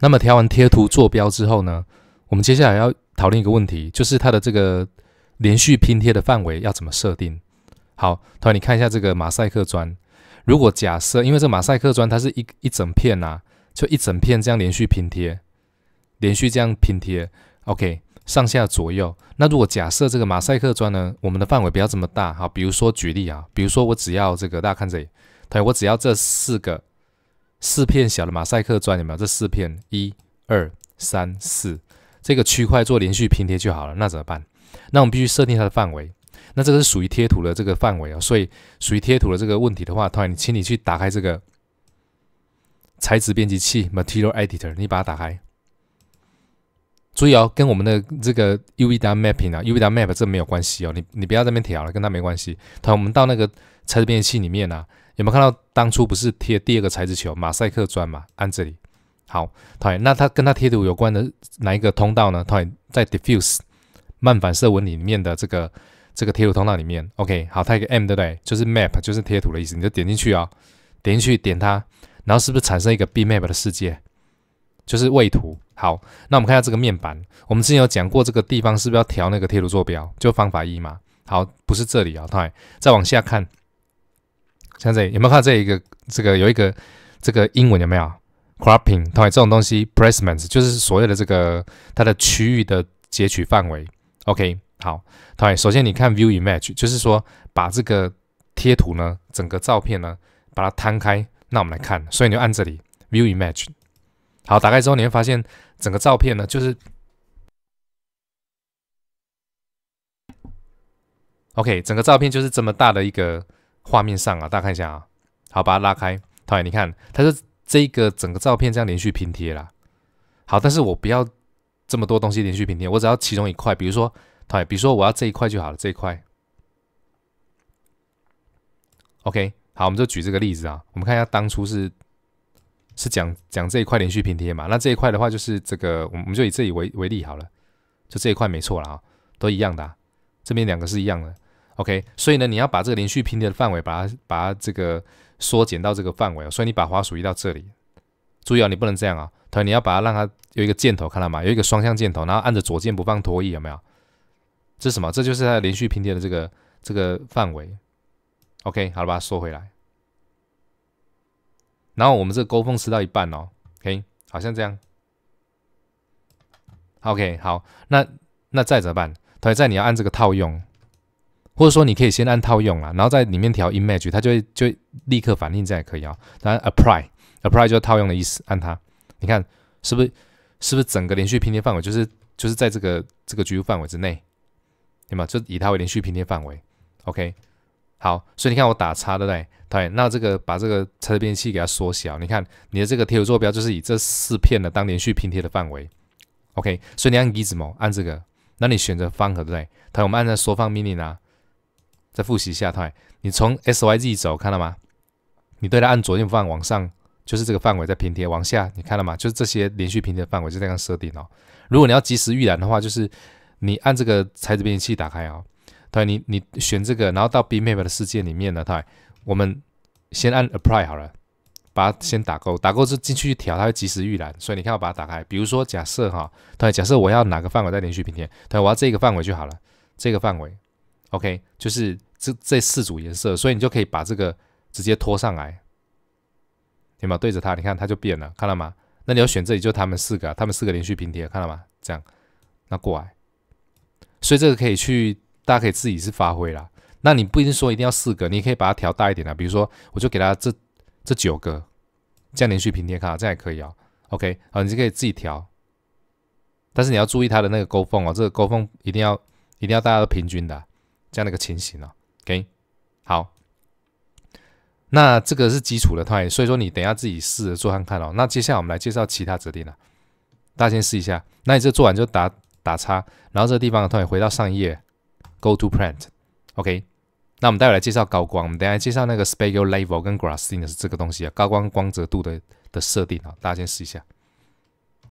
那么调完贴图坐标之后呢，我们接下来要讨论一个问题，就是它的这个连续拼贴的范围要怎么设定？好，同学你看一下这个马赛克砖，如果假设因为这马赛克砖它是一一整片呐，就一整片这样连续拼贴，连续这样拼贴，OK，上下左右。那如果假设这个马赛克砖呢，我们的范围不要这么大，好，比如说举例啊，比如说我只要这个，大家看这里，同我只要这四个。四片小的马赛克砖有没有？这四片，一、二、三、四，这个区块做连续拼贴就好了。那怎么办？那我们必须设定它的范围。那这个是属于贴图的这个范围哦，所以属于贴图的这个问题的话，突然你请你去打开这个材质编辑器 （Material Editor），你把它打开。注意哦，跟我们的这个 UVW Mapping 啊，UVW Map 这没有关系哦。你你不要在那边调了，跟它没关系。同我们到那个材质编辑器里面啊。有没有看到当初不是贴第二个材质球马赛克砖嘛？按这里。好，同那它跟它贴图有关的哪一个通道呢？同在 diffuse 慢反射纹里面的这个这个贴图通道里面。OK，好，它一个 M 对不对？就是 map 就是贴图的意思。你就点进去啊，点进去点它，然后是不是产生一个 B map 的世界？就是位图。好，那我们看一下这个面板。我们之前有讲过这个地方是不是要调那个贴图坐标？就方法一嘛。好，不是这里啊，陶远，再往下看。像这里有没有看到这一个这个有一个这个英文有没有 cropping？同 o 这种东西 placement 就是所谓的这个它的区域的截取范围。OK，好同 o 首先你看 view image，就是说把这个贴图呢，整个照片呢，把它摊开。那我们来看，所以你就按这里 view image。好，打开之后你会发现整个照片呢，就是 OK，整个照片就是这么大的一个。画面上啊，大家看一下啊，好，把它拉开，陶伟，你看，它是这个整个照片这样连续拼贴啦。好，但是我不要这么多东西连续拼贴，我只要其中一块，比如说对，比如说我要这一块就好了，这一块。OK，好，我们就举这个例子啊，我们看一下当初是是讲讲这一块连续拼贴嘛，那这一块的话就是这个，我们我们就以这里为为例好了，就这一块没错了啊，都一样的，这边两个是一样的。OK，所以呢，你要把这个连续拼贴的范围，把它把它这个缩减到这个范围。所以你把滑鼠移到这里，注意哦，你不能这样啊。同学，你要把它让它有一个箭头，看到吗？有一个双向箭头，然后按着左键不放拖曳，有没有？这是什么？这就是它连续拼贴的这个这个范围。OK，好了，把它缩回来。然后我们这个勾缝撕到一半哦。OK，好像这样。OK，好，那那再怎么办？同学，在你要按这个套用。或者说你可以先按套用啊，然后在里面调 image，它就会就立刻反应样也可以啊。当然 apply，apply 就套用的意思，按它，你看是不是是不是整个连续拼贴范围就是就是在这个这个局域范围之内，对吗？就以它为连续拼贴范围。OK，好，所以你看我打叉对不对？对，那这个把这个裁的变器给它缩小，你看你的这个贴图坐标就是以这四片的当连续拼贴的范围。OK，所以你按 Gizmo 按这个，那你选择方盒对不对？然后我们按照缩放命令啊。再复习一下，对，你从 SYZ 走，看到吗？你对它按左键放往上，就是这个范围在平贴，往下你看了吗？就是这些连续平贴的范围就这样设定哦。如果你要及时预览的话，就是你按这个材质编辑器打开哦，对，你你选这个，然后到 BMap 的世界里面呢，对，我们先按 Apply 好了，把它先打勾，打勾是进去调，它会及时预览。所以你看我把它打开，比如说假设哈，对，假设我要哪个范围在连续平贴，对，我要这个范围就好了，这个范围。OK，就是这这四组颜色，所以你就可以把这个直接拖上来，有没有对着它？你看它就变了，看到吗？那你要选这里就他们四个，他们四个连续拼贴，看到吗？这样，那过来，所以这个可以去，大家可以自己去发挥了。那你不一定说一定要四个，你可以把它调大一点啊。比如说，我就给它这这九个，这样连续拼贴，看到这样也可以哦。OK，啊，你就可以自己调，但是你要注意它的那个勾缝哦，这个勾缝一定要一定要大家都平均的。这样的一个情形啊，OK，好，那这个是基础的，同学，所以说你等下自己试着做看看哦。那接下来我们来介绍其他设定啊，大家先试一下。那你这做完就打打叉，然后这个地方的同学回到上一页，Go to Plant，OK。那我们待会来介绍高光，我们等下介绍那个 s p g c i l a r Level 跟 g r a s s i n e s s 是这个东西啊，高光光泽度的的设定啊，大家先试一下。